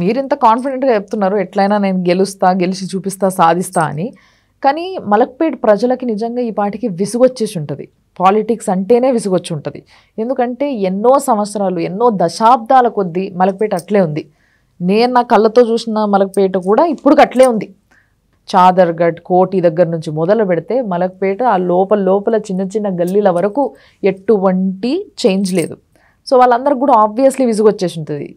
మీరింత కాన్ఫిడెంట్గా చెప్తున్నారు ఎట్లయినా నేను గెలుస్తా గెలిచి చూపిస్తా సాధిస్తా అని కానీ మలక్పేట్ ప్రజలకి నిజంగా ఈ పాటికి విసుగొచ్చేసి ఉంటుంది పాలిటిక్స్ అంటేనే విసుగొచ్చి ఉంటుంది ఎందుకంటే ఎన్నో సంవత్సరాలు ఎన్నో దశాబ్దాల కొద్దీ మలక్పేట అట్లే ఉంది నేను నా కళ్ళతో చూసిన మలక్పేట కూడా ఇప్పుడు అట్లే ఉంది చాదర్గఢ్ కోటి దగ్గర నుంచి మొదలు పెడితే మలక్పేట ఆ లోపల లోపల చిన్న చిన్న గల్లీల వరకు ఎటువంటి చేంజ్ లేదు సో వాళ్ళందరికి కూడా ఆబ్వియస్లీ విసుగొచ్చేసి ఉంటుంది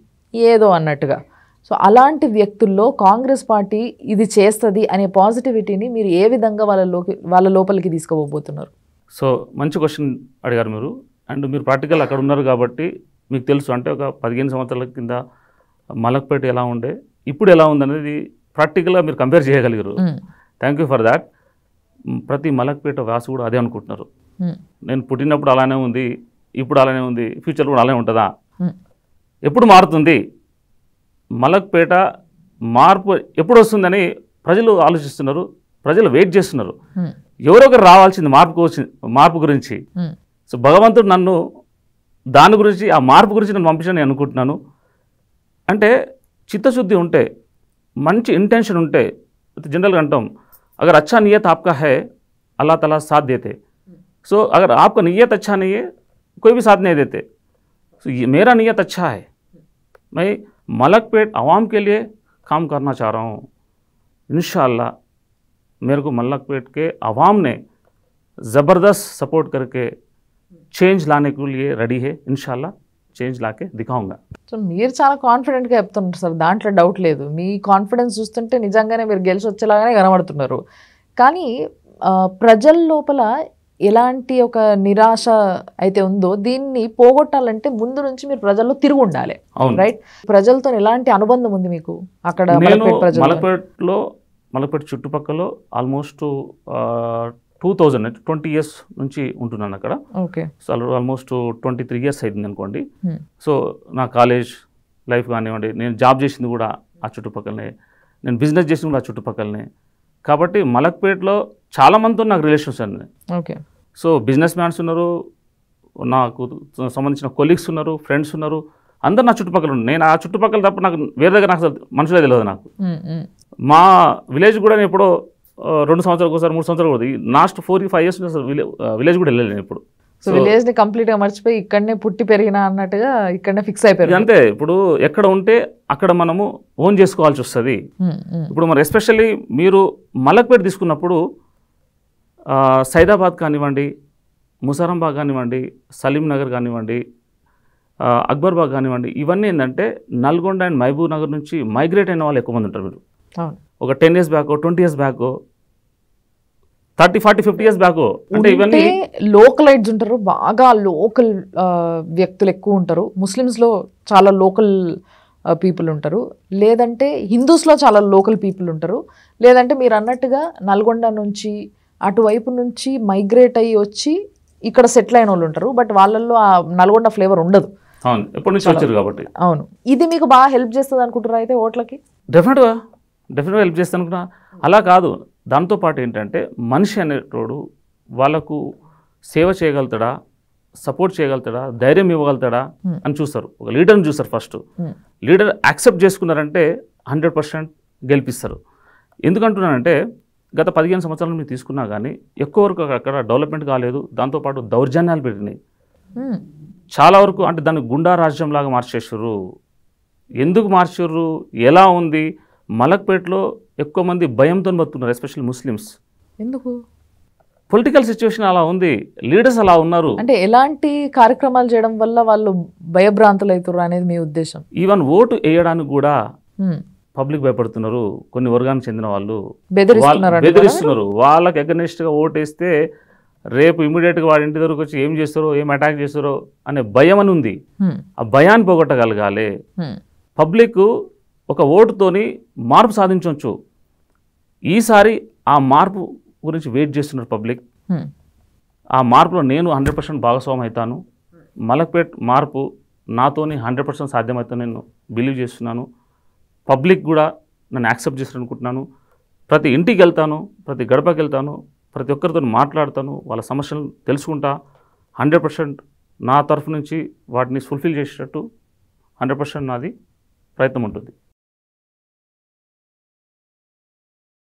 ఏదో అన్నట్టుగా సో అలాంటి వ్యక్తుల్లో కాంగ్రెస్ పార్టీ ఇది చేస్తుంది అనే పాజిటివిటీని మీరు ఏ విధంగా వాళ్ళలోకి వాళ్ళ లోపలికి తీసుకోబోతున్నారు సో మంచి క్వశ్చన్ అడిగారు మీరు అండ్ మీరు ప్రాక్టికల్ అక్కడ ఉన్నారు కాబట్టి మీకు తెలుసు అంటే ఒక పదిహేను సంవత్సరాల కింద మలక్పేట ఎలా ఉండే ఇప్పుడు ఎలా ఉందనేది ప్రాక్టికల్గా మీరు కంపేర్ చేయగలిగారు థ్యాంక్ యూ ఫర్ దాట్ ప్రతి మలక్పేట వాసు కూడా అదే అనుకుంటున్నారు నేను పుట్టినప్పుడు అలానే ఉంది ఇప్పుడు అలానే ఉంది ఫ్యూచర్ కూడా అలానే ఉంటుందా ఎప్పుడు మారుతుంది మలక్పేట మార్పు ఎప్పుడు వస్తుందని ప్రజలు ఆలోచిస్తున్నారు ప్రజలు వెయిట్ చేస్తున్నారు ఎవరో ఒకరు రావాల్సింది మార్పు మార్పు గురించి సో భగవంతుడు నన్ను దాని గురించి ఆ మార్పు గురించి నన్ను పంపించని అనుకుంటున్నాను అంటే చిత్తశుద్ధి ఉంటే మంచి ఇంటెన్షన్ ఉంటే జనరల్గా అంటాం అగర్ అచ్చా నియత ఆప్కా హే అల్లా తలా సాథ్ అయితే సో అగర్ ఆప్క నియత అచ్చా నియే కోయి कोई भी సో మేరా నియత అచ్చా హై मेरा మలక్పేట్ అవామ్ కేలియే కామ్ కర్నా చాహరా హూ ఇన్షా అల్లా మేర్కు మలక్పేట్ కే అవామ్ నే జబర్దస్ సపోర్ట్ కర్కే చేంజ్ లానే కేలియే రెడీ హై ఇన్షా అల్లా చేంజ్ లాకే దికాహూంగా సర్ మేర్ చాల కాన్ఫిడెంట్ గా అప్తున సర్ దాంట్లే డౌట్ లేదు మీ కాన్ఫిడెన్స్ చూస్తుంటే నిజంగానే మేర్ గెల్స్ వచ్చేలాగానే కనబడతునరు కానీ ప్రజల లోపల ఎలాంటి ఒక నిరాశ అయితే ఉందో దీన్ని పోగొట్టాలంటే ముందు నుంచి మీరు ప్రజల్లో తిరిగి ఉండాలి రైట్ ప్రజలతో ఎలాంటి అనుబంధం ఉంది మీకు అక్కడ మలపేటలో మలపేట చుట్టుపక్కల almost two thousand twenty years నుంచి ఉంటున్నాను అక్కడ okay so almost twenty three years అయింది అనుకోండి సో hmm. నా కాలేజ్ లైఫ్ కానివ్వండి నేను జాబ్ చేసింది కూడా ఆ చుట్టుపక్కలనే నేను బిజినెస్ చేసింది కూడా ఆ చుట్టుపక్కలనే కాబట్టి మలక్పేటలో చాలా మందితో నాకు రిలేషన్స్ అండి ఓకే సో బిజినెస్ మ్యాన్స్ ఉన్నారు నాకు సంబంధించిన కొలీగ్స్ ఉన్నారు ఫ్రెండ్స్ ఉన్నారు అందరు నా చుట్టుపక్కల ఉన్నారు నేను ఆ చుట్టుపక్కల తప్ప నాకు వేరే దగ్గర నాకు అసలు మనుషులే తెలియదు నాకు మా విలేజ్ కూడా నేను ఎప్పుడో రెండు సంవత్సరాలు ఒకసారి మూడు సంవత్సరాలు కూడా last four five years village కూడా నేను ఇప్పుడు సో విలేజ్ని కంప్లీట్గా మర్చిపోయి ఇక్కడనే పుట్టి పెరిగిన అన్నట్టుగా ఇక్కడనే ఫిక్స్ అయిపోయింది అంతే ఇప్పుడు ఎక్కడ ఉంటే అక్కడ మనము ఓన్ చేసుకోవాల్సి వస్తుంది ఇప్పుడు మరి ఎస్పెషల్లీ మీరు మలక్పేట తీసుకున్నప్పుడు సైదాబాద్ కానివ్వండి ముసారంబాగ్ కానివ్వండి సలీం నగర్ కానివ్వండి అక్బర్బాగ్ కానివ్వండి ఇవన్నీ ఏంటంటే నల్గొండ అండ్ మహబూబ్ నగర్ నుంచి మైగ్రేట్ అయిన వాళ్ళు ఎక్కువ మంది ఉంటారు మీరు ఒక ten years back twenty years back thirty forty fifty years back అంటే ఇవన్నీ లోకల్ ఎడ్జ్ ఉంటారు బాగా లోకల్ వ్యక్తులు ఎక్కువ ఉంటారు ముస్లిమ్స్లో చాలా లోకల్ పీపుల్ ఉంటారు లేదంటే హిందూస్లో చాలా లోకల్ పీపుల్ ఉంటారు లేదంటే మీరు అన్నట్టుగా నల్గొండ నుంచి అటువైపు నుంచి మైగ్రేట్ అయ్యి వచ్చి ఇక్కడ సెటిల్ అయిన వాళ్ళు ఉంటారు బట్ వాళ్ళల్లో ఆ నల్గొండ ఫ్లేవర్ ఉండదు అవును ఎప్పటి నుంచి వచ్చారు కాబట్టి అవును ఇది మీకు బాగా హెల్ప్ చేస్తుంది అనుకుంటారా అయితే ఓట్లకి డెఫినెట్గా డెఫినెట్గా హెల్ప్ చేస్తాను అనుకున్నా అలా కాదు దాంతోపాటు ఏంటంటే మనిషి అనేటోడు వాళ్ళకు సేవ చేయగలుగుతాడా సపోర్ట్ చేయగలుగుతాడా ధైర్యం ఇవ్వగలుగుతాడా hmm. అని చూస్తారు ఒక లీడర్ని చూస్తారు ఫస్ట్ లీడర్ యాక్సెప్ట్ చేసుకున్నారంటే హండ్రెడ్ పర్సెంట్ గెలిపిస్తారు ఎందుకంటున్నానంటే గత పదిహేను సంవత్సరాలు నుంచి తీసుకున్నా కానీ ఎక్కువ వరకు అక్కడ డెవలప్మెంట్ కాలేదు దాంతోపాటు దౌర్జన్యాలు పెరిగినాయి చాలా వరకు అంటే దాన్ని గుండా రాజ్యంలాగా మార్చేసారు ఎందుకు మార్చారు ఎలా ఉంది మలక్పేటలో ఎక్కువ మంది భయంతో బతుకున్నారు ఎస్పెషల్లీ ముస్లిమ్స్ ఎందుకు పొలిటికల్ సిచ్యువేషన్ అలా ఉంది లీడర్స్ అలా ఉన్నారు అంటే ఎలాంటి కార్యక్రమాలు చేయడం వల్ల వాళ్ళు భయభ్రాంతులు అవుతారు అనేది మీ ఉద్దేశం ఈవెన్ ఓటు వేయడానికి కూడా పబ్లిక్ భయపడుతున్నారు కొన్ని వర్గానికి చెందిన వాళ్ళు బెదిరిస్తున్నారు వాళ్ళకి ఓటు ఓటేస్తే రేపు ఇమీడియట్గా వాడి ఇంటి దగ్గరకు వచ్చి ఏం చేస్తారో ఏం అటాక్ చేస్తారో అనే భయం అని ఉంది ఆ భయాన్ని పోగొట్టగలగాలి పబ్లిక్ ఒక ఓటుతోని మార్పు సాధించవచ్చు ఈసారి ఆ మార్పు గురించి వెయిట్ చేస్తున్నారు పబ్లిక్ ఆ మార్పులో నేను హండ్రెడ్ పర్సెంట్ భాగస్వామి అవుతాను మలక్పేట్ మార్పు నాతోని హండ్రెడ్ పర్సెంట్ సాధ్యమవుతా నేను బిలీవ్ చేస్తున్నాను పబ్లిక్ కూడా నన్ను యాక్సెప్ట్ చేశారు అనుకుంటున్నాను ప్రతి ఇంటికి వెళ్తాను ప్రతి గడపకి వెళ్తాను ప్రతి ఒక్కరితో మాట్లాడతాను వాళ్ళ సమస్యలు తెలుసుకుంటా హండ్రెడ్ పర్సెంట్ నా తరఫు నుంచి వాటిని ఫుల్ఫిల్ చేసేటట్టు హండ్రెడ్ పర్సెంట్ నాది ప్రయత్నం ఉంటుంది